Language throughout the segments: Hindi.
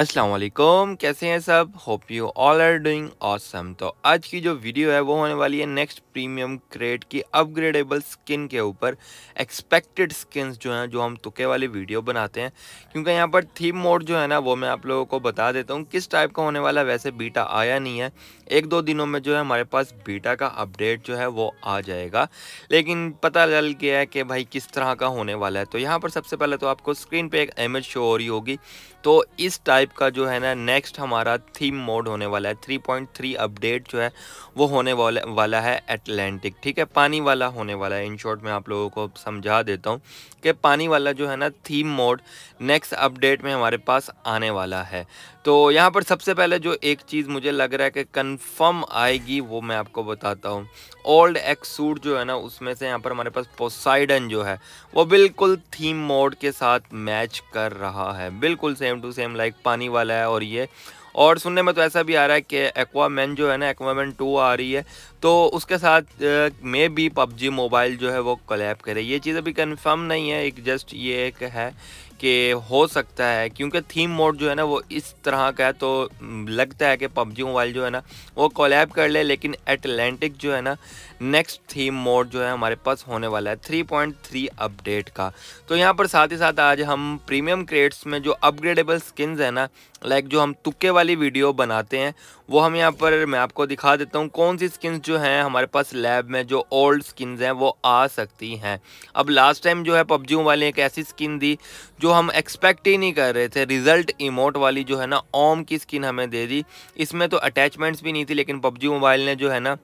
अस्सलाम वालेकुम कैसे हैं सब hope you all are doing awesome तो आज की जो वीडियो है वो होने वाली है नेक्स्ट प्रीमियम क्रेड की अपग्रेडेबल स्किन के ऊपर एक्सपेक्टेड स्किन जो हैं जो हम तुके वाली वीडियो बनाते हैं क्योंकि यहाँ पर थीम मोड जो है ना वो मैं आप लोगों को बता देता हूँ किस टाइप का होने वाला वैसे बीटा आया नहीं है एक दो दिनों में जो है हमारे पास बीटा का अपडेट जो है वो आ जाएगा लेकिन पता चल गया है कि भाई किस तरह का होने वाला है तो यहाँ पर सबसे पहले तो आपको स्क्रीन पर एक इमेज शो हो रही होगी तो इस टाइप टाइप का जो है ना नेक्स्ट हमारा थीम मोड होने वाला है 3.3 अपडेट जो है वो होने वाला वाला है एटलांटिक ठीक है पानी वाला होने वाला है इन शॉर्ट मैं आप लोगों को समझा देता हूँ कि पानी वाला जो है ना थीम मोड नेक्स्ट अपडेट में हमारे पास आने वाला है तो यहाँ पर सबसे पहले जो एक चीज़ मुझे लग रहा है कि कन्फर्म आएगी वो मैं आपको बताता हूँ ओल्ड एक्सूट जो है ना उसमें से यहाँ पर हमारे पास पोसाइडन जो है वो बिल्कुल थीम मोड के साथ मैच कर रहा है बिल्कुल सेम टू सेम लाइक पानी वाला है और ये और सुनने में तो ऐसा भी आ रहा है कि एक्वामैन जो है ना एक्वामैन टू आ रही है तो उसके साथ मे बी पबजी मोबाइल जो है वो कलेब करे ये चीज़ अभी कंफर्म नहीं है एक जस्ट ये एक है कि हो सकता है क्योंकि थीम मोड जो है ना वो इस तरह का है तो लगता है कि पबजी मोबाइल जो है ना वो कोलैब कर ले लेकिन एटलेंटिक जो है ना नेक्स्ट थीम मोड जो है हमारे पास होने वाला है 3.3 अपडेट का तो यहाँ पर साथ ही साथ आज हम प्रीमियम क्रेट्स में जो अपग्रेडेबल स्किन्स है ना लाइक जो हम तुक्के वाली वीडियो बनाते हैं वो हम यहाँ पर मैं आपको दिखा देता हूँ कौन सी स्किन्स जो हैं हमारे पास लैब में जो ओल्ड स्किन्स हैं वो आ सकती हैं अब लास्ट टाइम जो है पबजी मोबाइल ने एक ऐसी स्किन दी जो हम एक्सपेक्ट ही नहीं कर रहे थे रिजल्ट इमोट वाली जो है ना ओम की स्किन हमें दे दी इसमें तो अटैचमेंट्स भी नहीं थी लेकिन पबजी मोबाइल ने जो है ना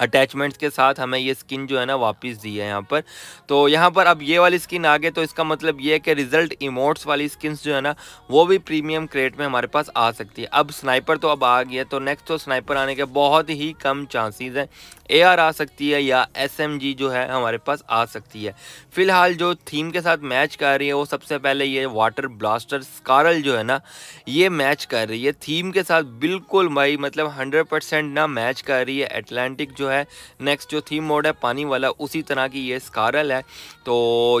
अटैचमेंट्स के साथ हमें ये स्किन जो है ना वापस दी है यहाँ पर तो यहाँ पर अब ये वाली स्किन आ गई तो इसका मतलब ये है कि रिजल्ट इमोट्स वाली स्किन्स जो है ना वो भी प्रीमियम क्रेट में हमारे पास आ सकती है अब स्नाइपर तो अब आ गया तो नेक्स्ट तो स्नाइपर आने के बहुत ही कम चांसेस हैं ए आ सकती है या एस जो है हमारे पास आ सकती है फिलहाल जो थीम के साथ मैच कर रही है वो सबसे पहले ये वाटर ब्लास्टर स्कारल जो है ना ये मैच कर रही है थीम के साथ बिल्कुल भाई मतलब हंड्रेड ना मैच कर रही है एटलांटिक जो है नेक्स्ट जो थीम मोड है पानी वाला उसी तरह की ये स्कारल है तो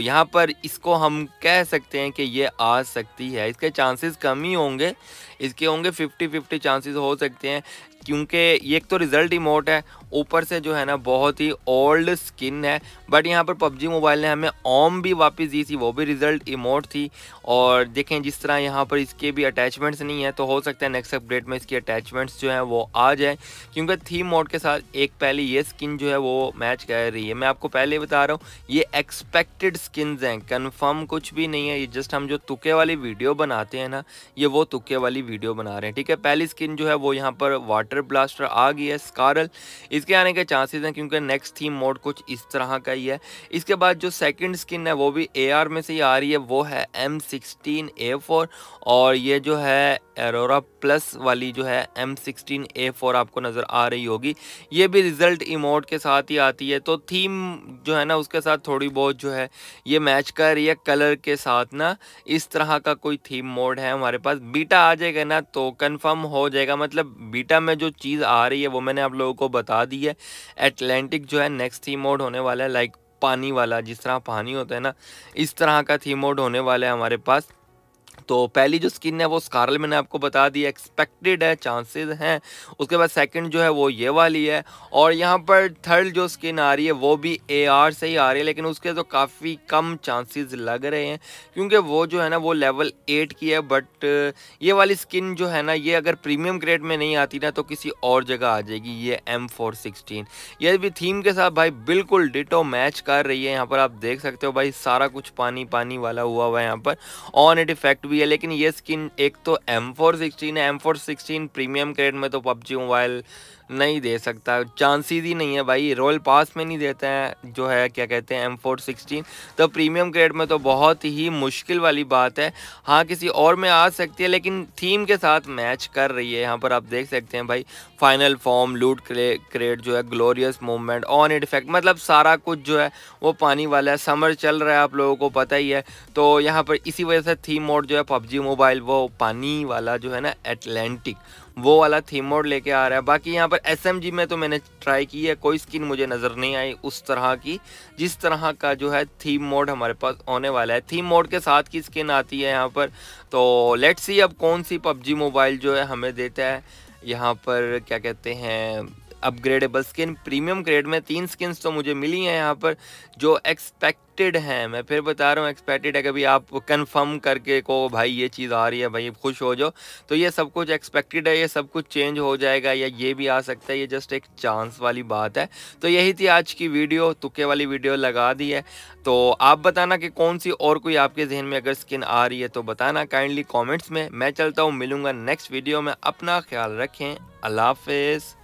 यहाँ पर इसको हम कह सकते हैं कि ये आ सकती है इसके चांसेस कम ही होंगे इसके होंगे फिफ्टी फिफ्टी चांसेस हो सकते हैं क्योंकि ये एक तो रिज़ल्ट इमोट है ऊपर से जो है ना बहुत ही ओल्ड स्किन है बट यहाँ पर पबजी मोबाइल ने हमें ओम भी वापस दी थी वो भी रिज़ल्ट इमोट थी और देखें जिस तरह यहाँ पर इसके भी अटैचमेंट्स नहीं है तो हो सकता है नेक्स्ट अपडेट में इसकी अटैचमेंट्स जो हैं वो आ जाए क्योंकि थीम मोड के साथ एक पहले ये स्किन जो है वो मैच कर रही है मैं आपको पहले बता रहा हूँ ये एक्सपेक्टेड स्किन्स हैं कन्फर्म कुछ भी नहीं है ये जस्ट हम जो तुके वाली वीडियो बनाते हैं ना ये वो तुके वाली वीडियो बना रहे हैं ठीक है पहली स्किन जो है वो यहाँ पर वाटर वाटर ब्लास्टर आ गई है स्कारल इसके आने के चांसेस हैं क्योंकि नेक्स्ट थीम मोड कुछ इस तरह का ही है इसके बाद जो सेकंड स्किन है वो भी एआर में से ही आ रही है वो है एम सिक्सटीन ए फोर और ये जो है एरोरा प्लस वाली जो है एम सिक्सटीन ए फोर आपको नज़र आ रही होगी ये भी रिज़ल्ट इमोड के साथ ही आती है तो थीम जो है ना उसके साथ थोड़ी बहुत जो है ये मैच कर रही है कलर के साथ ना इस तरह का कोई थीम मोड है हमारे पास बीटा आ जाएगा ना तो कन्फर्म हो जाएगा मतलब बीटा में जो चीज़ आ रही है वो मैंने आप लोगों को बता दी है एटलांटिक जो है नेक्स्ट थी मोड होने वाला है लाइक पानी वाला जिस तरह पानी होता है ना इस तरह का थी मोड होने वाला है हमारे पास तो पहली जो स्किन है वो स्कारल मैंने आपको बता दी एक्सपेक्टेड है चांसेस हैं उसके बाद सेकंड जो है वो ये वाली है और यहाँ पर थर्ड जो स्किन आ रही है वो भी एआर से ही आ रही है लेकिन उसके तो काफ़ी कम चांसेस लग रहे हैं क्योंकि वो जो है ना वो लेवल एट की है बट ये वाली स्किन जो है ना ये अगर प्रीमियम ग्रेड में नहीं आती ना तो किसी और जगह आ जाएगी ये एम फोर सिक्सटीन ये भी थीम के साथ भाई बिल्कुल डिटो मैच कर रही है यहाँ पर आप देख सकते हो भाई सारा कुछ पानी पानी वाला हुआ हुआ है यहाँ पर ऑन इट इफेक्ट करेक्ट भी है लेकिन ये स्किन एक तो एम फोर सिक्सटीन है M four sixteen premium grade में तो पबजी मोबाइल नहीं दे सकता चांस ही नहीं है भाई रॉयल पास में नहीं देते हैं जो है क्या कहते हैं एम फोर सिक्सटीन तो प्रीमियम ग्रेड में तो बहुत ही मुश्किल वाली बात है हाँ किसी और में आ सकती है लेकिन थीम के साथ मैच कर रही है यहाँ पर आप देख सकते हैं भाई फाइनल फॉर्म लूट क्रेड जो है glorious moment on it effect मतलब सारा कुछ जो है वो पानी वाला है समर चल रहा है आप लोगों को पता ही है तो यहाँ पर इसी वजह से थीम मोड जो है पबजी मोबाइल वो पानी वाला जो है ना एटलेंटिक वो वाला थीम मोड लेके आ रहा है बाकी यहाँ पर एस में तो मैंने ट्राई की है कोई स्किन मुझे नज़र नहीं आई उस तरह की जिस तरह का जो है थीम मोड हमारे पास होने वाला है थीम मोड के साथ की स्किन आती है यहाँ पर तो लेट्स सी अब कौन सी पबजी मोबाइल जो है हमें देता है यहाँ पर क्या कहते हैं अपग्रेडेबल स्किन प्रीमियम ग्रेड में तीन स्किन्स तो मुझे मिली हैं यहाँ पर जो एक्सपेक्टेड हैं मैं फिर बता रहा हूँ एक्सपेक्टेड है कभी आप कंफर्म करके को भाई ये चीज़ आ रही है भाई खुश हो जाओ तो ये सब कुछ एक्सपेक्टेड है ये सब कुछ चेंज हो जाएगा या ये भी आ सकता है ये जस्ट एक चांस वाली बात है तो यही थी आज की वीडियो तुके वाली वीडियो लगा दी है तो आप बताना कि कौन सी और कोई आपके जहन में अगर स्किन आ रही है तो बताना काइंडली कॉमेंट्स में मैं चलता हूँ मिलूंगा नेक्स्ट वीडियो में अपना ख्याल रखें अल्लाह हाफिज़